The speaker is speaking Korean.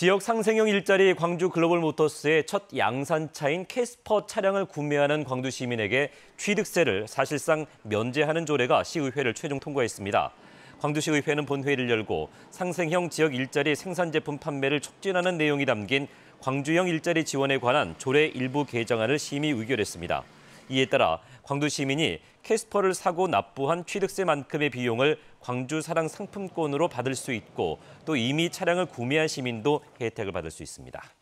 지역 상생형 일자리 광주 글로벌 모터스의 첫 양산차인 캐스퍼 차량을 구매하는 광주 시민에게 취득세를 사실상 면제하는 조례가 시의회를 최종 통과했습니다. 광주시의회는 본회의를 열고 상생형 지역 일자리 생산 제품 판매를 촉진하는 내용이 담긴 광주형 일자리 지원에 관한 조례 일부 개정안을 심의 의결했습니다. 이에 따라 광주 시민이 캐스퍼를 사고 납부한 취득세만큼의 비용을 광주 사랑 상품권으로 받을 수 있고 또 이미 차량을 구매한 시민도 혜택을 받을 수 있습니다.